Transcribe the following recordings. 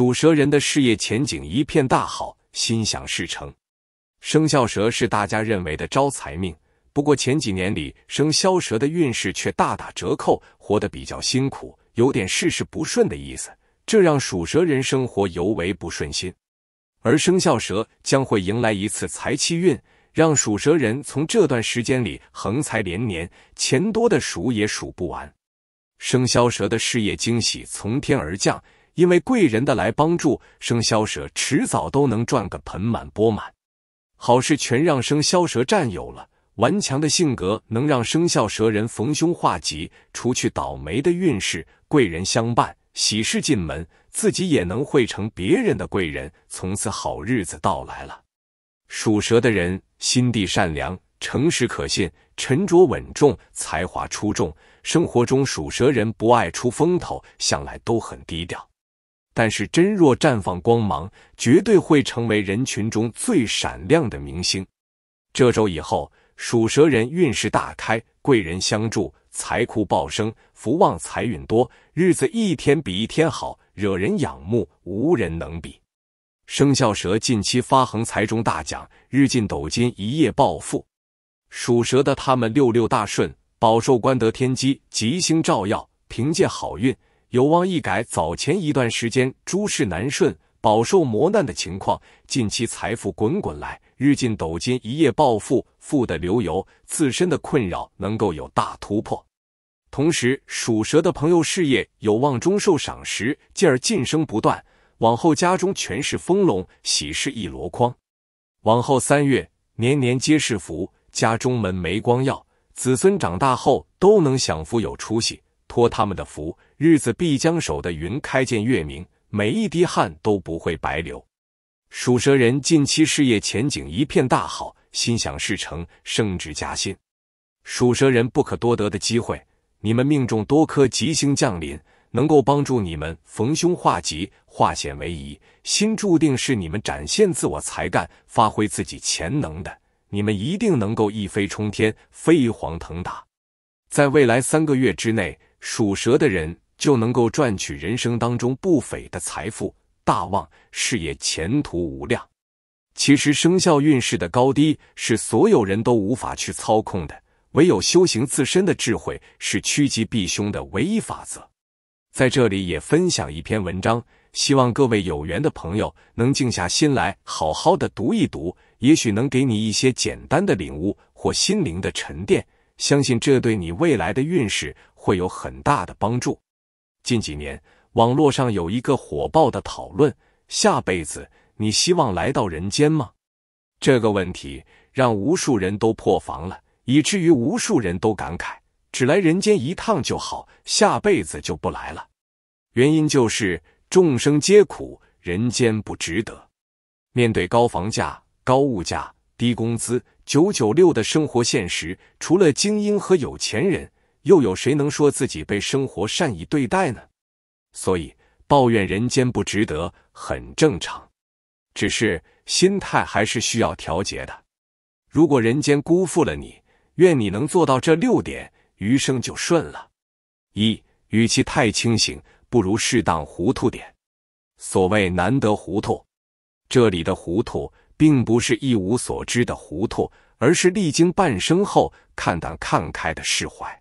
属蛇人的事业前景一片大好，心想事成。生肖蛇是大家认为的招财命，不过前几年里生肖蛇的运势却大打折扣，活得比较辛苦，有点事事不顺的意思，这让属蛇人生活尤为不顺心。而生肖蛇将会迎来一次财气运，让属蛇人从这段时间里横财连年，钱多的数也数不完。生肖蛇的事业惊喜从天而降。因为贵人的来帮助，生肖蛇迟早都能赚个盆满钵满，好事全让生肖蛇占有了。顽强的性格能让生肖蛇人逢凶化吉，除去倒霉的运势，贵人相伴，喜事进门，自己也能汇成别人的贵人，从此好日子到来了。属蛇的人心地善良，诚实可信，沉着稳重，才华出众。生活中，属蛇人不爱出风头，向来都很低调。但是真若绽放光芒，绝对会成为人群中最闪亮的明星。这周以后，属蛇人运势大开，贵人相助，财库暴升，福旺财运多，日子一天比一天好，惹人仰慕，无人能比。生肖蛇近期发横财中大奖，日进斗金，一夜暴富。属蛇的他们六六大顺，饱受官德天机、吉星照耀，凭借好运。有望一改早前一段时间诸事难顺、饱受磨难的情况，近期财富滚滚来，日进斗金，一夜暴富，富得流油，自身的困扰能够有大突破。同时，属蛇的朋友事业有望中受赏识，进而晋升不断，往后家中全是丰隆，喜事一箩筐。往后三月，年年皆是福，家中门楣光耀，子孙长大后都能享福有出息。托他们的福，日子必将守得云开见月明，每一滴汗都不会白流。属蛇人近期事业前景一片大好，心想事成，升职加薪。属蛇人不可多得的机会，你们命中多颗吉星降临，能够帮助你们逢凶化吉，化险为夷。心注定是你们展现自我才干、发挥自己潜能的，你们一定能够一飞冲天，飞黄腾达。在未来三个月之内。属蛇的人就能够赚取人生当中不菲的财富，大旺事业，前途无量。其实生肖运势的高低是所有人都无法去操控的，唯有修行自身的智慧是趋吉避凶的唯一法则。在这里也分享一篇文章，希望各位有缘的朋友能静下心来好好的读一读，也许能给你一些简单的领悟或心灵的沉淀。相信这对你未来的运势。会有很大的帮助。近几年，网络上有一个火爆的讨论：下辈子你希望来到人间吗？这个问题让无数人都破防了，以至于无数人都感慨：只来人间一趟就好，下辈子就不来了。原因就是众生皆苦，人间不值得。面对高房价、高物价、低工资、九九六的生活现实，除了精英和有钱人。又有谁能说自己被生活善意对待呢？所以抱怨人间不值得很正常，只是心态还是需要调节的。如果人间辜负了你，愿你能做到这六点，余生就顺了。一，与其太清醒，不如适当糊涂点。所谓难得糊涂，这里的糊涂，并不是一无所知的糊涂，而是历经半生后看淡、看开的释怀。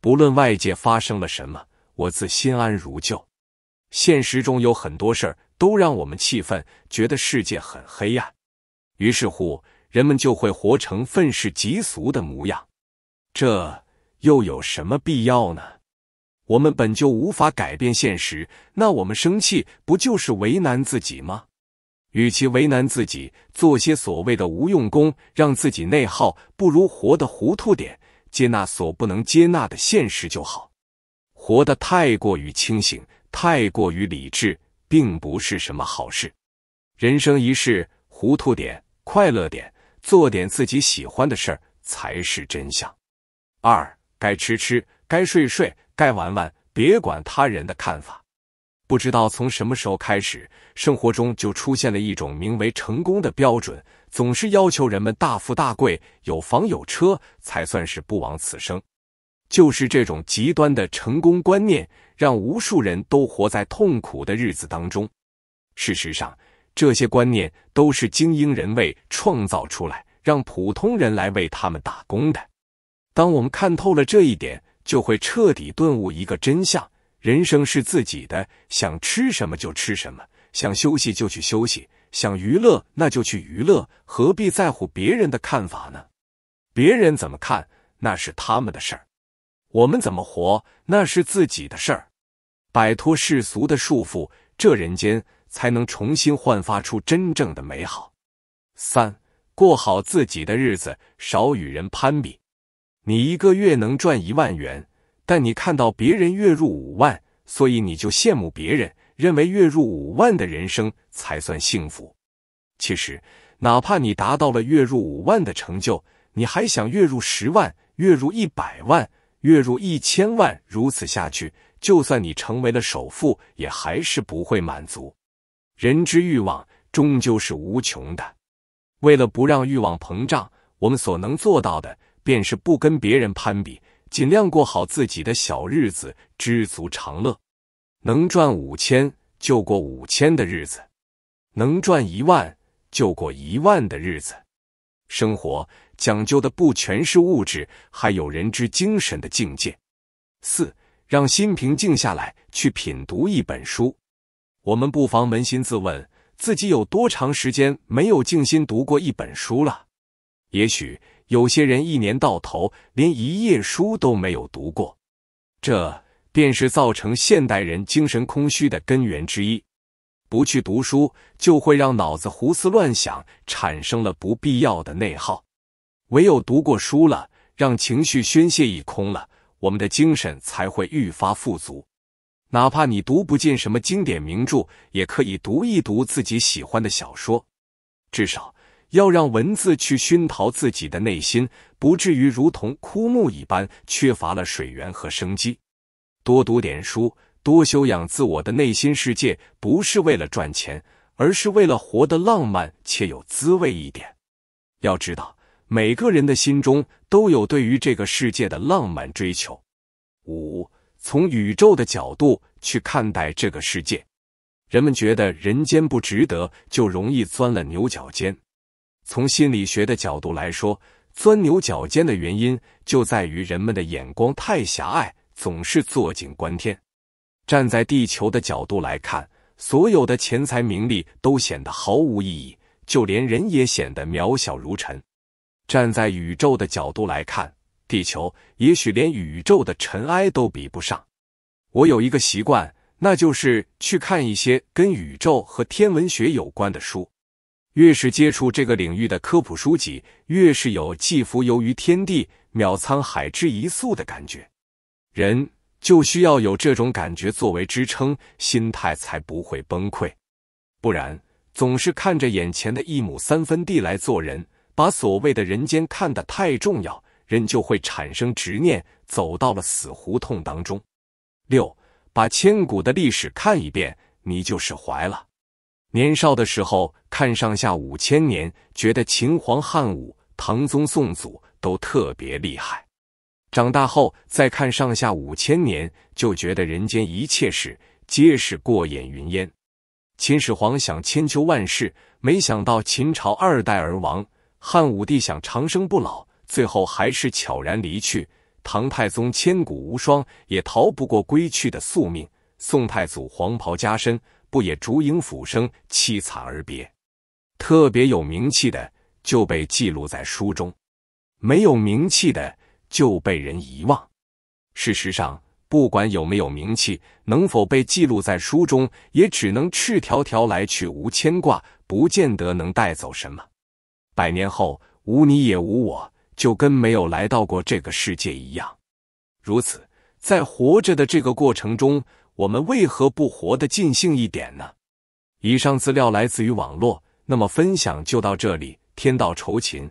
不论外界发生了什么，我自心安如旧。现实中有很多事儿都让我们气愤，觉得世界很黑暗。于是乎，人们就会活成愤世嫉俗的模样。这又有什么必要呢？我们本就无法改变现实，那我们生气不就是为难自己吗？与其为难自己，做些所谓的无用功，让自己内耗，不如活得糊涂点。接纳所不能接纳的现实就好，活得太过于清醒，太过于理智，并不是什么好事。人生一世，糊涂点，快乐点，做点自己喜欢的事儿才是真相。二，该吃吃，该睡睡，该玩玩，别管他人的看法。不知道从什么时候开始，生活中就出现了一种名为成功的标准。总是要求人们大富大贵，有房有车才算是不枉此生。就是这种极端的成功观念，让无数人都活在痛苦的日子当中。事实上，这些观念都是精英人为创造出来，让普通人来为他们打工的。当我们看透了这一点，就会彻底顿悟一个真相：人生是自己的，想吃什么就吃什么，想休息就去休息。想娱乐，那就去娱乐，何必在乎别人的看法呢？别人怎么看，那是他们的事儿，我们怎么活，那是自己的事儿。摆脱世俗的束缚，这人间才能重新焕发出真正的美好。三，过好自己的日子，少与人攀比。你一个月能赚一万元，但你看到别人月入五万，所以你就羡慕别人。认为月入五万的人生才算幸福。其实，哪怕你达到了月入五万的成就，你还想月入十万、月入一百万、月入一千万，如此下去，就算你成为了首富，也还是不会满足。人之欲望终究是无穷的。为了不让欲望膨胀，我们所能做到的，便是不跟别人攀比，尽量过好自己的小日子，知足常乐。能赚五千就过五千的日子，能赚一万就过一万的日子。生活讲究的不全是物质，还有人之精神的境界。四，让心平静下来，去品读一本书。我们不妨扪心自问，自己有多长时间没有静心读过一本书了？也许有些人一年到头连一页书都没有读过，这。便是造成现代人精神空虚的根源之一。不去读书，就会让脑子胡思乱想，产生了不必要的内耗。唯有读过书了，让情绪宣泄一空了，我们的精神才会愈发富足。哪怕你读不进什么经典名著，也可以读一读自己喜欢的小说，至少要让文字去熏陶自己的内心，不至于如同枯木一般，缺乏了水源和生机。多读点书，多修养自我的内心世界，不是为了赚钱，而是为了活得浪漫且有滋味一点。要知道，每个人的心中都有对于这个世界的浪漫追求。五，从宇宙的角度去看待这个世界，人们觉得人间不值得，就容易钻了牛角尖。从心理学的角度来说，钻牛角尖的原因就在于人们的眼光太狭隘。总是坐井观天。站在地球的角度来看，所有的钱财名利都显得毫无意义，就连人也显得渺小如尘。站在宇宙的角度来看，地球也许连宇宙的尘埃都比不上。我有一个习惯，那就是去看一些跟宇宙和天文学有关的书。越是接触这个领域的科普书籍，越是有寄浮游于天地，渺沧海之一粟的感觉。人就需要有这种感觉作为支撑，心态才不会崩溃。不然，总是看着眼前的一亩三分地来做人，把所谓的人间看得太重要，人就会产生执念，走到了死胡同当中。六，把千古的历史看一遍，你就释怀了。年少的时候看上下五千年，觉得秦皇汉武、唐宗宋祖都特别厉害。长大后，再看上下五千年，就觉得人间一切事皆是过眼云烟。秦始皇想千秋万世，没想到秦朝二代而亡；汉武帝想长生不老，最后还是悄然离去。唐太宗千古无双，也逃不过归去的宿命。宋太祖黄袍加身，不也烛影斧声，凄惨而别？特别有名气的就被记录在书中，没有名气的。就被人遗忘。事实上，不管有没有名气，能否被记录在书中，也只能赤条条来去无牵挂，不见得能带走什么。百年后，无你也无我，就跟没有来到过这个世界一样。如此，在活着的这个过程中，我们为何不活得尽兴一点呢？以上资料来自于网络，那么分享就到这里。天道酬勤。